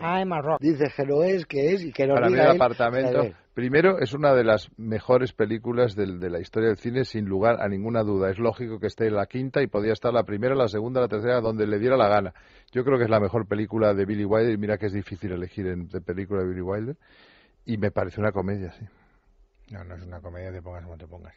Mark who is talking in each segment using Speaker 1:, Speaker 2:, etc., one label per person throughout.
Speaker 1: I'm ah, Dice que lo es, que es y que lo Para el apartamento,
Speaker 2: primero, es una de las mejores películas de la historia del cine, sin lugar a ninguna duda. Es lógico que esté en la quinta y podía estar la primera, la segunda, la tercera, donde le diera la gana. Yo creo que es la mejor película de Billy Wilder y mira que es difícil elegir en, de película de Billy Wilder. Y me parece una comedia, sí.
Speaker 3: No, no es una comedia, te pongas como te pongas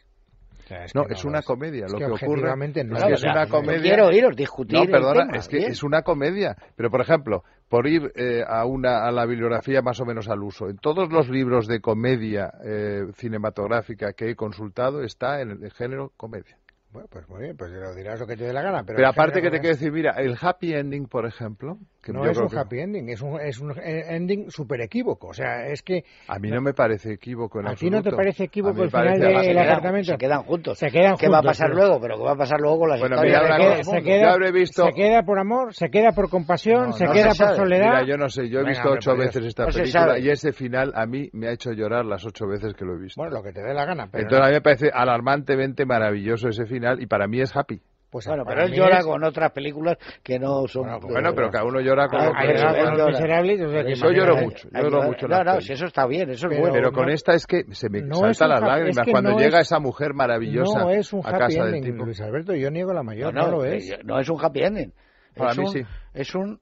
Speaker 2: no, es una comedia. lo que, ocurre no, es, una comedia. Quiero No, perdona, es que es una comedia. Pero por ejemplo, por ir eh, a una a la bibliografía más o menos al uso, en todos los libros de comedia eh, cinematográfica que he consultado está en el género comedia.
Speaker 3: Bueno, pues muy bien, pues lo dirás lo que
Speaker 2: te dé la gana. Pero, aparte que te quiero decir, mira, el happy ending, por ejemplo... Que no es un happy ending, es un,
Speaker 3: es un e, ending súper equívoco. O sea, es que...
Speaker 2: A mí no me parece equívoco en ¿A ti no te parece equívoco el final del apartamento?
Speaker 3: Se quedan juntos. Se quedan ¿Qué va a pasar luego?
Speaker 2: ¿Pero qué va a pasar luego con las bueno, Mira, se, queda, visto... se
Speaker 3: queda por amor, se queda por compasión, se queda por soledad... Mira, yo no sé, yo he visto ocho pues veces esta película y
Speaker 2: ese final a mí me ha hecho llorar las ocho veces que lo he visto. Bueno, lo que te
Speaker 3: dé la gana, Entonces a mí
Speaker 2: me parece alarmantemente maravilloso ese final y para mí es happy. Pues
Speaker 3: bueno,
Speaker 1: pero él llora con otras películas que no son. Bueno, bueno pero cada
Speaker 2: uno llora con. lo que yo lloro mucho. Yo lloro mucho no, no, eso está bien, eso pero, es bueno. Pero con esta es que se me no saltan las lágrimas cuando llega esa mujer maravillosa a casa ending, del tipo. Luis
Speaker 3: Alberto, yo niego la mayor. No, lo eh, es. No
Speaker 1: es un happy ending. Para mí sí. Es un.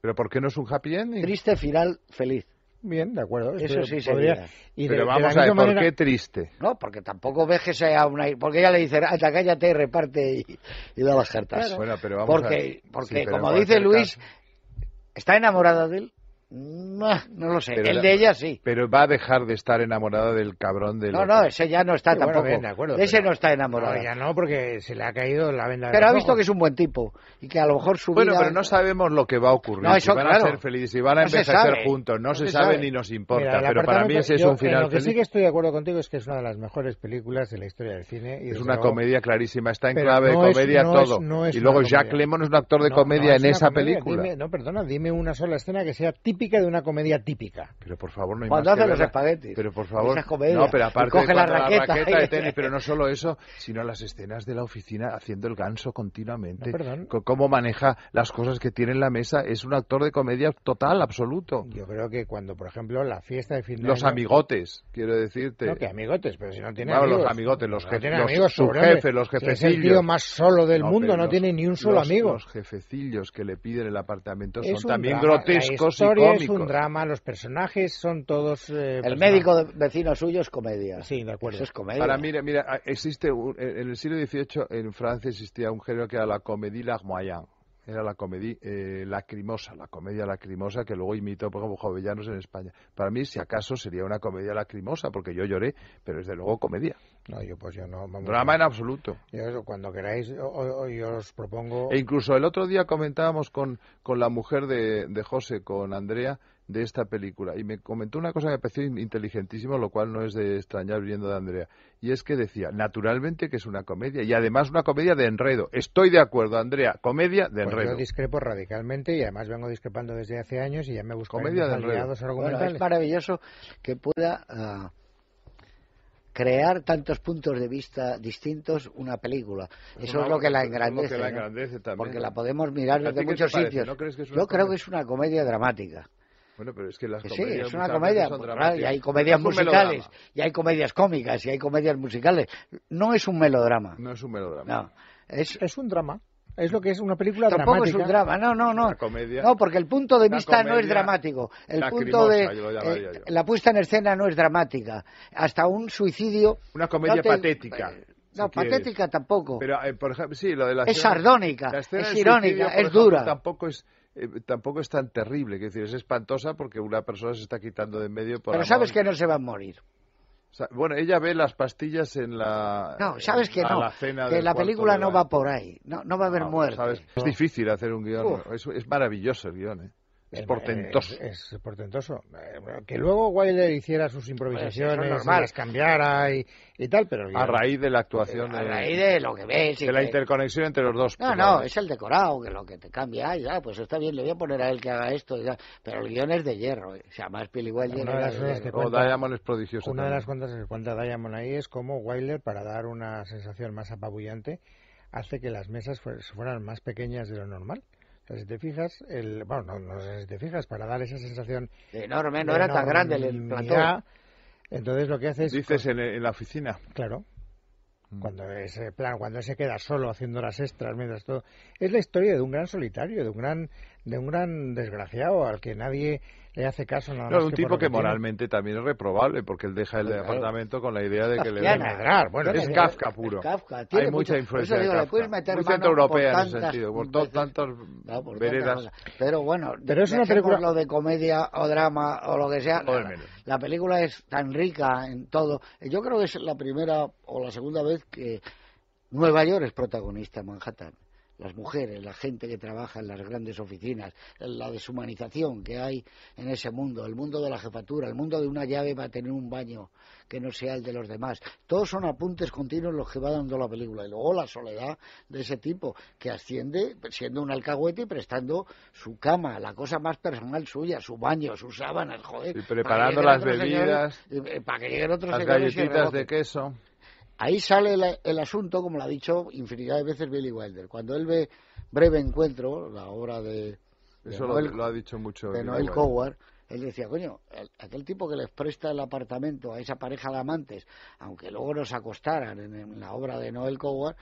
Speaker 1: ¿Pero por qué no es un happy ending? Triste final feliz. Bien, de acuerdo. Eso sí sería. Pero vamos a ver, ¿por qué triste? No, porque tampoco ves que sea una... Porque ella le dice, te cállate y reparte y,
Speaker 2: da las cartas. pero vamos porque, Porque, como dice
Speaker 1: Luis, ¿está enamorada de él? No, no lo sé. el de ella
Speaker 2: sí. Pero va a dejar de estar enamorada del cabrón del No, no, ese ya no está tampoco. ese no está enamorado. ya
Speaker 1: no, porque se le ha caído la venda. Pero ha visto
Speaker 2: que es un buen tipo y que a lo mejor su Bueno, pero no sabemos lo que va a ocurrir. No, eso, si van a ser felices y
Speaker 3: van a empezar a
Speaker 2: ser juntos. No, se, sabe, ni nos importa. pero para mí ese es un final. lo que sí
Speaker 3: que estoy de acuerdo contigo es que es una de las mejores películas de la historia del cine. Y es una comedia clarísima. Está en clave de comedia todo. y luego Jack Lemmon
Speaker 2: es un actor de comedia en esa película.
Speaker 3: No, perdona, dime una sola escena que sea típica de una comedia típica.
Speaker 2: Pero por favor, no hay los espaguetis. Pero por favor. No, pero aparte coge la raqueta, de tenis, pero no eh". solo eso, sino las escenas de la oficina haciendo el ganso continuamente. cómo maneja las cosas que tiene en la mesa, es un actor de comedia total, absoluto. Yo creo que cuando, por ejemplo, la fiesta de fin de Los amigotes, quiero decirte. No, que amigotes, pero si no tiene claro, amigos. los amigotes, los, jefes, no los, jefe, los jefecillos. es el tío más
Speaker 3: solo del mundo, no tiene ni un solo amigo. Los
Speaker 2: jefecillos que le piden el apartamento son también grotescos y es un
Speaker 3: drama, los personajes son todos. Eh, el médico
Speaker 2: vecino suyo es comedia.
Speaker 3: Sí, de acuerdo. Eso es comedia. Ahora,
Speaker 2: mira, mira, existe. en el siglo XVIII en Francia existía un género que era la comédie larmoyante era la comedia eh, lacrimosa, la comedia lacrimosa que luego imitó, por ejemplo, Jovellanos en España. Para mí, si acaso, sería una comedia lacrimosa, porque yo lloré, pero desde luego comedia. No, yo pues yo no. Drama pues, en absoluto.
Speaker 3: cuando queráis, yo os propongo. E
Speaker 2: incluso el otro día comentábamos con, la mujer de, de José, con Andrea, de esta película. Y me comentó una cosa que me pareció inteligentísima, lo cual no es de extrañar viendo de Andrea. Y es que decía, naturalmente que es una comedia. Y además una comedia de enredo. Estoy de acuerdo, Andrea. Comedia de pues enredo. yo
Speaker 3: discrepo radicalmente y además vengo discrepando desde hace años y ya me busco comedia de enredo. es
Speaker 1: maravilloso que pueda. Ah, crear tantos puntos de vista distintos una película. Pues Eso es lo que la pues engrandece. Porque la podemos mirar desde muchos sitios. Yo creo que es una comedia dramática. Bueno, pero es que las comedias una comedia. y hay comedias musicales, y hay comedias cómicas, y hay comedias musicales. No es un melodrama. No es un melodrama. es un drama. Es lo que es una película Tampoco es un drama, no, no, no. no, porque el punto de vista no es dramático. El punto de eh, la puesta en escena no es dramática. Hasta un suicidio. Una comedia patética.
Speaker 2: Eh, no, patética tampoco. Pero, Es
Speaker 1: sardónica, es irónica, es dura.
Speaker 2: tampoco es eh, tampoco es tan terrible, que es decir, es espantosa porque una persona se está quitando de medio. Pero sabes que no se va a morir bueno, ella ve las pastillas en la. No, sabes que no. cena que la película
Speaker 1: no va por ahí. No, no va a haber muertos ah, muerte.
Speaker 2: es difícil hacer un guión. Es, es, maravilloso el guión, ¿eh? Eh, es portentoso. Es, eh, portentoso.
Speaker 3: Que luego Wilder hiciera sus pues, improvisaciones, pues cambiara
Speaker 1: y, y tal, pero... A raíz
Speaker 2: de la actuación... A raíz de, lo que ves... de la interconexión entre los dos. No, no, es
Speaker 1: el decorado, que lo que te cambia, ya, pues está bien, le voy a poner a él que haga esto, ya. pero el guión es de hierro, eh. o sea, más piel Wilder...
Speaker 3: Una de las o Diamond
Speaker 2: es prodigioso. Una de las
Speaker 3: cuentas que cuenta Diamond ahí es como Wilder, para dar una sensación más apabullante, hace que las mesas fueran más pequeñas de lo normal si te fijas, el, bueno, no, sé si te fijas, para dar esa sensación...
Speaker 2: Enorme, no era tan grande el plató.
Speaker 3: Entonces lo que haces es... Dices en, la oficina. Claro, mm. cuando ese plan, cuando se queda solo haciendo las extras mientras todo, es la historia de un gran solitario, de un gran, de un gran desgraciado al que nadie le hace caso nada es un tipo que moralmente
Speaker 2: también es reprobable porque él deja el departamento con la idea de que le va a bueno es Kafka puro hay mucha influencia de Kafka. en ese sentido por tantas veredas
Speaker 1: pero bueno pero es una película lo de comedia o drama o lo que sea la, película es tan rica en todo yo creo que es la primera o la segunda vez que Nueva York es protagonista en Manhattan las mujeres, la gente que trabaja en las grandes oficinas, la deshumanización que hay en ese mundo, el mundo de la jefatura, el mundo de una llave para tener un baño que no sea el de los demás. Todos son apuntes continuos los que va dando la película. Y luego la soledad de ese tipo, que asciende siendo un alcahuete y prestando su cama, la cosa más personal suya, su baño, sus sábanas, joder. Y preparando las bebidas. Eh, para que lleguen otros las galletitas de queso. Ahí sale el, asunto, como lo ha dicho infinidad de veces Billy Wilder. Cuando él ve Breve Encuentro, la obra de,
Speaker 2: Noel, lo, ha dicho mucho Coward,
Speaker 1: él decía, coño, aquel tipo que les presta el apartamento a esa pareja de amantes, aunque luego nos acostaran en la obra de Noel Coward,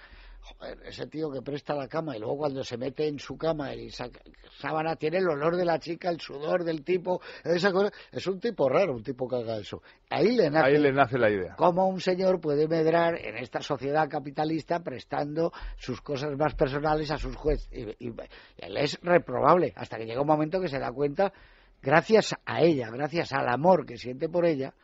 Speaker 1: joder, ese tío que presta la cama y luego cuando se mete en su cama y saca sábana tiene el olor de la chica, el sudor del tipo, esa cosa. Es un tipo raro, un tipo que haga eso. Ahí le nace, Ahí le nace la idea. ¿Cómo un señor puede medrar en esta sociedad capitalista prestando sus cosas más personales a sus jueces? y, él es reprobable hasta que llega un momento que se da cuenta, gracias a ella, gracias al amor que siente por ella,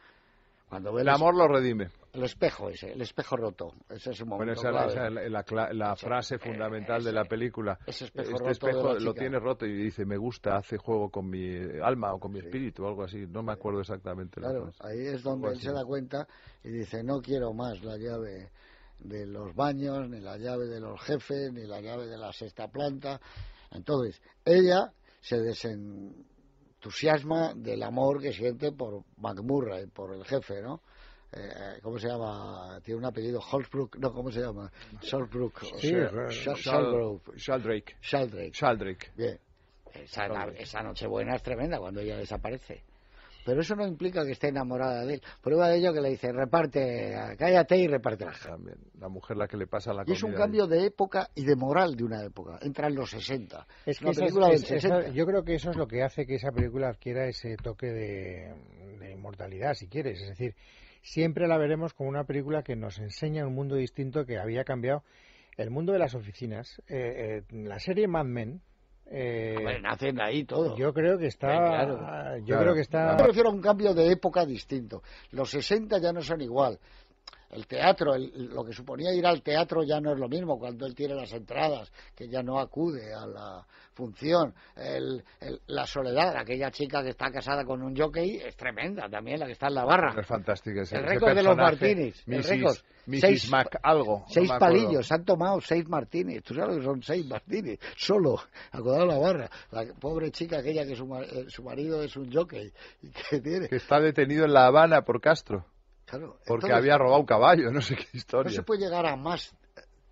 Speaker 1: el amor lo redime.
Speaker 2: El espejo ese, el espejo roto. Ese es momento bueno, esa, es la, frase eh, fundamental de la película. espejo este roto espejo lo tiene roto y dice, me gusta, hace juego con mi alma o con mi espíritu o algo así. No me acuerdo exactamente. Claro, la
Speaker 1: ahí es donde él se da cuenta y dice, no quiero más la llave de los baños, ni la llave de los jefes, ni la llave de la sexta planta. Entonces, ella se desen entusiasma del amor que siente por McMurray, por el jefe, ¿no? Eh, eh, ¿Cómo se llama? Tiene un apellido, Holzbrook, no, ¿cómo se llama? Solbrook. Sí, eh, Shaldrake. Bien. Esa, esa noche buena es tremenda cuando ella desaparece. Pero eso no implica que esté enamorada de él. Prueba de ello que le dice, reparte, cállate y reparte la
Speaker 2: la mujer la que le pasa la comida. Y es un
Speaker 1: cambio de época y de moral de una época. Entra en los 60. Es que película del 60.
Speaker 3: yo creo que eso es lo que hace que esa película adquiera ese toque de, de inmortalidad, si quieres. Es decir, siempre la veremos como una película que nos enseña un mundo distinto que había cambiado. El mundo de las oficinas,
Speaker 1: eh, eh, la serie Mad Men,
Speaker 3: eh, nacen ahí todo. Yo creo que está. Yo creo que está. Yo me
Speaker 1: refiero a un cambio de época distinto. Los 60 ya no son igual el teatro, lo que suponía ir al teatro ya no es lo mismo cuando él tiene las entradas, que ya no acude a la función. la soledad, aquella chica que está casada con un jockey, es tremenda también, la que está en la barra.
Speaker 2: Es fantástica. El récord de los martinis.
Speaker 1: Seis, algo. Seis palillos, han tomado seis martinis. Tú sabes que son seis martinis, solo, acudado a la barra. La pobre chica aquella que su, eh, marido
Speaker 2: es un jockey. que, tiene. que está detenido en La Habana por Castro porque había robado un caballo, no sé qué historia. No se
Speaker 1: puede llegar a más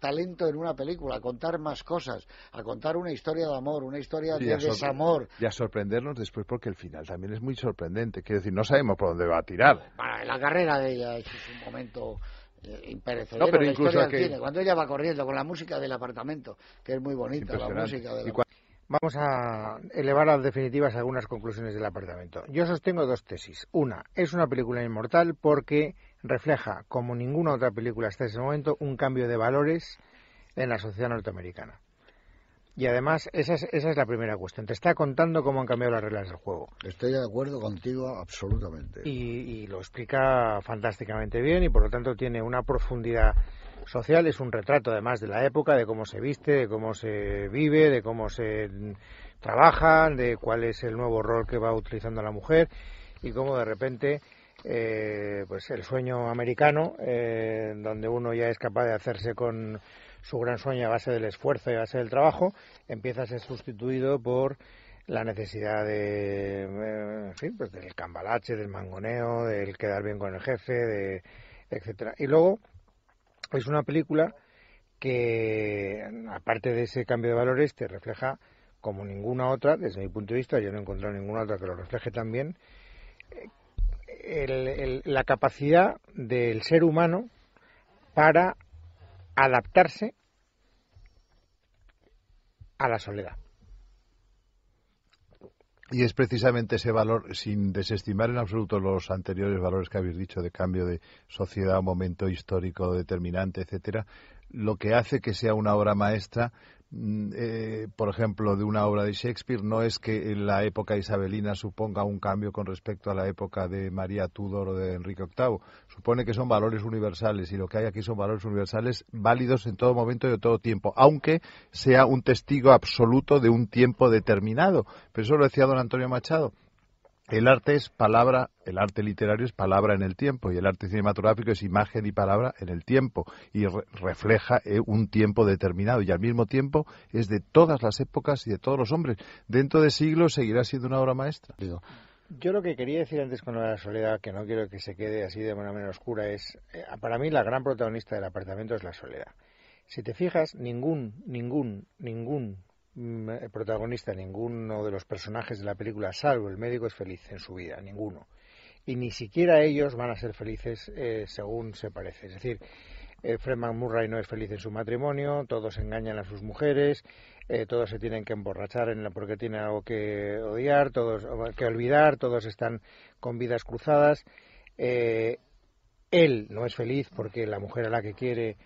Speaker 1: talento en una película, a contar más cosas, a contar una historia de amor, una historia de desamor.
Speaker 2: Y a sorprendernos después porque el final también es muy sorprendente. Quiero decir, no sabemos por dónde va a tirar.
Speaker 1: la carrera de ella es un momento eh, imperecedero cuando ella va corriendo con la música del apartamento, que es muy bonita, la música del apartamento.
Speaker 3: Vamos a elevar a definitivas algunas conclusiones del apartamento. Yo sostengo dos tesis. Una, es una película inmortal porque refleja, como ninguna otra película hasta ese momento, un cambio de valores en la sociedad norteamericana. Y además, esa es, la primera cuestión. Te está contando cómo han cambiado las reglas del juego.
Speaker 1: Estoy de acuerdo contigo absolutamente.
Speaker 3: y lo explica fantásticamente bien y por lo tanto tiene una profundidad social es un retrato además de la época, de cómo se viste, de cómo se vive, de cómo se mm, trabaja, de cuál es el nuevo rol que va utilizando la mujer y cómo de repente eh, pues el sueño americano, eh, donde uno ya es capaz de hacerse con su gran sueño a base del esfuerzo y a base del trabajo, empieza a ser sustituido por la necesidad de, eh, en fin, pues del cambalache, del mangoneo, del quedar bien con el jefe, de, etcétera. Y luego es una película que, aparte de ese cambio de valores, te refleja como ninguna otra, desde mi punto de vista, yo no he encontrado ninguna otra que lo refleje tan bien, eh, la capacidad del ser humano para adaptarse a la soledad.
Speaker 2: Y es precisamente ese valor, sin desestimar en absoluto los anteriores valores que habéis dicho de cambio de sociedad, momento histórico determinante, etcétera, lo que hace que sea una obra maestra, Mm, eh, por ejemplo, de una obra de Shakespeare, no es que la época isabelina suponga un cambio con respecto a la época de María Tudor o de Enrique VIII. Supone que son valores universales y lo que hay aquí son valores universales válidos en todo momento y en todo tiempo, aunque sea un testigo absoluto de un tiempo determinado. Pero eso lo decía don Antonio Machado. El arte es palabra, el arte literario es palabra en el tiempo y el arte cinematográfico es imagen y palabra en el tiempo y refleja eh, un tiempo determinado y al mismo tiempo es de todas las épocas y de todos los hombres. Dentro de siglos seguirá siendo una obra maestra. Yo
Speaker 3: lo que quería decir antes con la soledad, que no quiero que se quede así de una manera oscura, es eh, para mí la gran protagonista del apartamento es la soledad. Si te fijas, ningún, ningún, ningún Mm, eh, protagonista, ninguno de los personajes de la película, salvo el médico, es feliz en su vida, ninguno. Y ni siquiera ellos van a ser felices eh, según se parece. Es decir, eh, Freeman Murray no es feliz en su matrimonio, todos engañan a sus mujeres, todos se tienen que emborrachar en porque tienen algo que odiar, todos que olvidar, todos están con vidas cruzadas. él no es feliz porque la mujer a la que quiere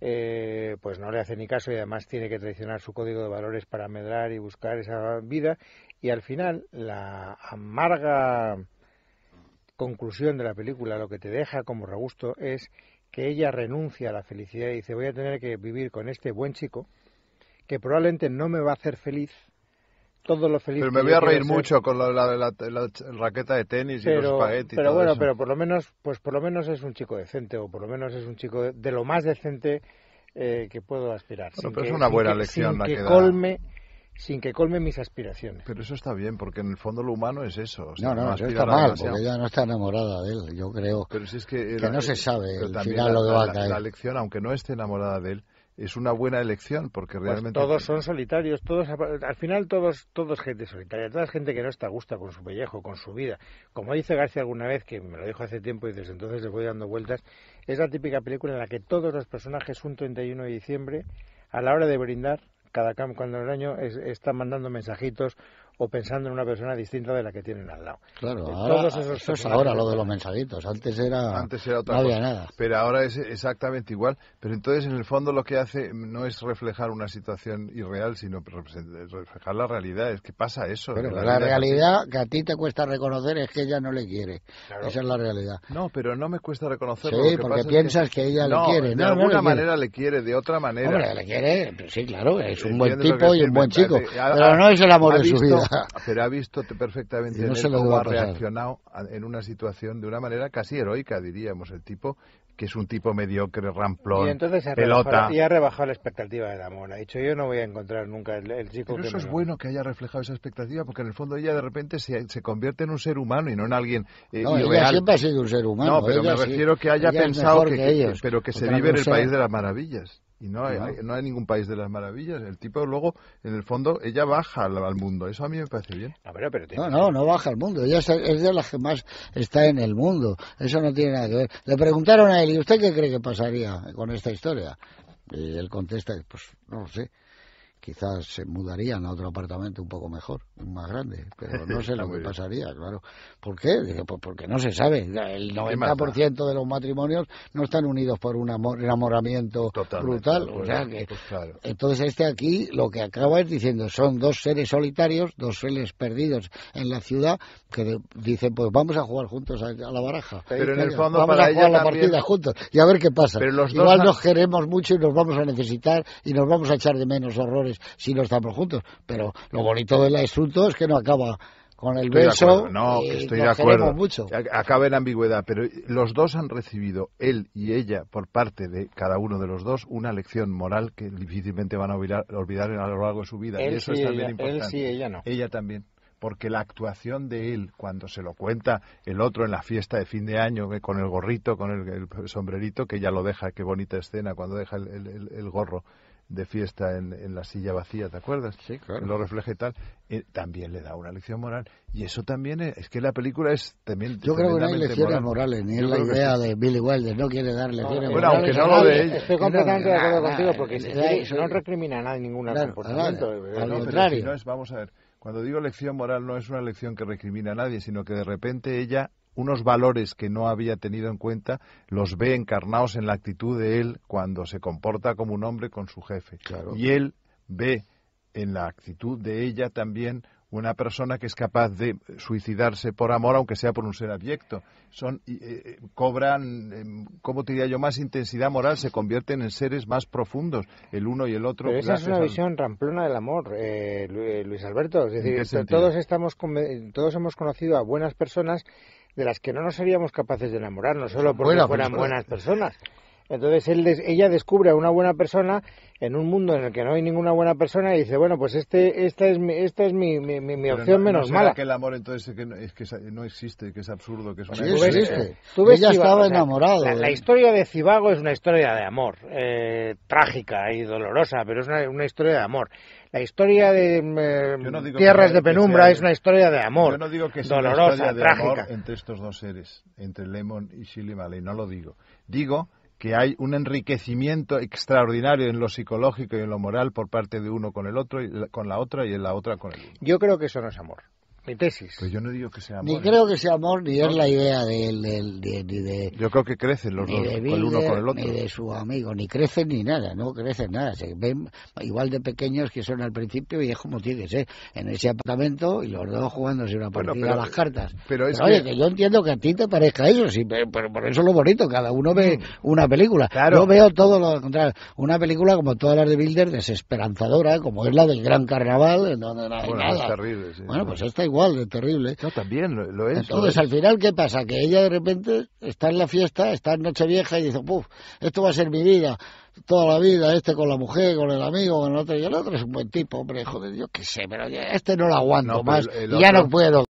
Speaker 3: eh, pues no le hace ni caso y además tiene que traicionar su código de valores para medrar y buscar esa vida. Y al final, la amarga conclusión de la película, lo que te deja como regusto es que ella renuncia a la felicidad y dice voy a tener que vivir con este buen chico que probablemente no me va a hacer feliz todos lo felices. Pero me voy a reír mucho con
Speaker 2: la, la, raqueta de tenis y los paquetes Pero y todo bueno, pero por lo
Speaker 3: menos, pues por lo menos es un chico decente o por lo menos es un chico de, lo más decente eh, que puedo aspirar. pero es una buena lección
Speaker 2: la que, colme sin que colme mis aspiraciones. Pero eso está bien, porque en el fondo lo humano es eso. no, no, está mal, porque ella no está enamorada de él, yo creo. que, que no se eh, sabe al final lo que va a caer. La lección, aunque no esté enamorada de él, es una buena elección porque pues realmente todos
Speaker 3: son solitarios todos al final todos todos gente solitaria toda gente que no está a gusto con su pellejo con su vida como dice García alguna vez que me lo dijo hace tiempo y desde entonces le voy dando vueltas es la típica película en la que todos los personajes un 31 de diciembre a la hora de brindar cada campo cuando el año están mandando mensajitos o pensando en una persona distinta de la que tienen al lado.
Speaker 2: Claro,
Speaker 1: ahora, ahora lo de los mensajitos. Antes era,
Speaker 2: Antes era otra cosa, nada. Pero ahora es exactamente igual. Pero entonces, en el fondo, lo que hace no es reflejar una situación irreal, sino reflejar la realidad. Es que pasa eso. Pero la, realidad
Speaker 1: que a ti te cuesta reconocer es que ella no le quiere. Esa es la realidad.
Speaker 2: No, pero no me cuesta reconocer Sí, porque
Speaker 1: piensas que... ella le quiere. De alguna manera
Speaker 2: le quiere, de otra manera. le quiere, pues sí, claro, es un buen tipo y un buen chico. pero no es el amor de su vida. Pero ha visto perfectamente cómo ha reaccionado en una situación de una manera casi heroica, diríamos, el tipo que es un tipo mediocre, ramplón, y entonces ha pelota. y ha
Speaker 3: rebajado la expectativa de Damon. Ha dicho, yo no voy a encontrar nunca el, chico eso es
Speaker 2: bueno que haya reflejado esa expectativa, porque en el fondo ella de repente se, convierte en un ser humano y no en alguien eh, no, siempre ha sido un ser humano. No, pero me refiero que haya pensado pero que se vive en el país de las maravillas. Y no hay, ningún país de las maravillas. El tipo luego, en el fondo, ella baja al, mundo. Eso a mí me parece bien. Ah, no,
Speaker 1: no, no, baja al mundo. Ella es, es, de las que más está en el mundo. Eso no tiene nada que ver. Le preguntaron a él, ¿y usted qué cree que pasaría con esta historia? Y él contesta, pues no lo sé quizás se mudarían a otro apartamento un poco mejor, más grande, pero no sé lo que pasaría, claro. ¿Por qué? Pues porque no se sabe. El 90% de los matrimonios no están unidos por un amor, enamoramiento brutal. Pues entonces este aquí lo que acaba es diciendo, son dos seres solitarios, dos seres perdidos en la ciudad, que dicen, pues vamos a jugar juntos a, la baraja. Pero en el fondo vamos a jugar la juntos y a ver qué pasa. Igual nos queremos mucho y nos vamos a necesitar y nos vamos a echar de menos horrores si no estamos juntos. Pero lo bonito del asunto es que no acaba con el beso. No, estoy de acuerdo.
Speaker 2: Mucho. Acaba en ambigüedad, pero los dos han recibido, él y ella, por parte de cada uno de los dos, una lección moral que difícilmente van a olvidar, a lo largo de su vida. y eso es también ella, importante. ella también. Porque la actuación de él, cuando se lo cuenta el otro en la fiesta de fin de año, eh, con el gorrito, con el, sombrerito, que ya lo deja, qué bonita escena cuando deja el gorro de fiesta en, en, la silla vacía, ¿te acuerdas? Sí, claro. Lo refleje y tal. Eh, también le da una lección moral. Y eso también es, es que la película es también. Yo creo que no hay lecciones moral. morales, ni es la idea de Billy Wilder, no quiere dar lecciones morales. Bueno, aunque no lo de ella. Estoy completamente de acuerdo contigo, porque eso, no
Speaker 3: recrimina a nadie ningún claro, comportamiento. Claro, eh, al contrario.
Speaker 2: no es, vamos a ver. Cuando digo lección moral no es una lección que recrimina a nadie, sino que de repente ella unos valores que no había tenido en cuenta, los ve encarnados en la actitud de él cuando se comporta como un hombre con su jefe. Y él ve en la actitud de ella también una persona que es capaz de suicidarse por amor, aunque sea por un ser abyecto. Son, eh, eh, cobran, como em, ¿cómo te diría yo?, más intensidad moral, se convierten en seres más profundos, el uno y el otro. esa es una visión
Speaker 3: ramplona del amor, eh, Luis Alberto. Es decir, todos, estamos, todos hemos conocido a buenas personas de las que no nos seríamos capaces de enamorarnos solo porque fueran buenas personas. Entonces él, ella descubre a una buena persona en un mundo en el que no hay ninguna buena persona y dice, bueno, pues este, esta es mi, esta es mi, mi, opción menos mala. que el
Speaker 2: amor entonces es que, no existe, que es absurdo, que es pues una... Sí, eh, ¿Tú ves, ella estaba enamorada. la, historia de
Speaker 3: Cibago es una historia de amor, eh, trágica y dolorosa, pero es una, historia de amor. La historia de mm, eh, Tierras de Penumbra es una historia de amor. Yo no digo que sea una historia de trágica. amor
Speaker 2: entre estos dos seres, entre Lemon y Shirley no lo digo. Digo que hay un enriquecimiento extraordinario en lo psicológico y en lo moral por parte de uno con el otro, y con la otra y en la otra con el otro. Yo creo que eso no es amor tesis. Pues yo no digo que sea amor. Ni ¿eh?
Speaker 1: creo que sea amor, ni es la idea
Speaker 2: de él, de, Yo creo que crecen los dos, el uno con el otro.
Speaker 1: Ni de su amigo, ni crecen ni nada, no crecen nada. Se ven igual de pequeños que son al principio y es como tiene ¿eh? en ese apartamento y los dos jugándose una partida a las cartas.
Speaker 2: Pero, es que...
Speaker 1: yo entiendo que a ti te parezca eso, sí, pero por eso es lo bonito, cada uno ve mm. una película. Claro. Yo veo todo lo contrario. Una película como todas las de Bilder, desesperanzadora, ¿eh? como es la del Gran Carnaval, donde no bueno, pues esta igual igual de terrible.
Speaker 2: No, también lo, es. Entonces, al
Speaker 1: final, ¿qué pasa? Que ella de repente está en la fiesta, está en Nochevieja y dice, puff, esto va a ser mi vida, toda la vida, este con la mujer, con el amigo, con el otro, y el otro es un buen tipo,
Speaker 3: hombre, hijo de yo qué sé, pero este
Speaker 1: no lo aguanto más, ya no puedo.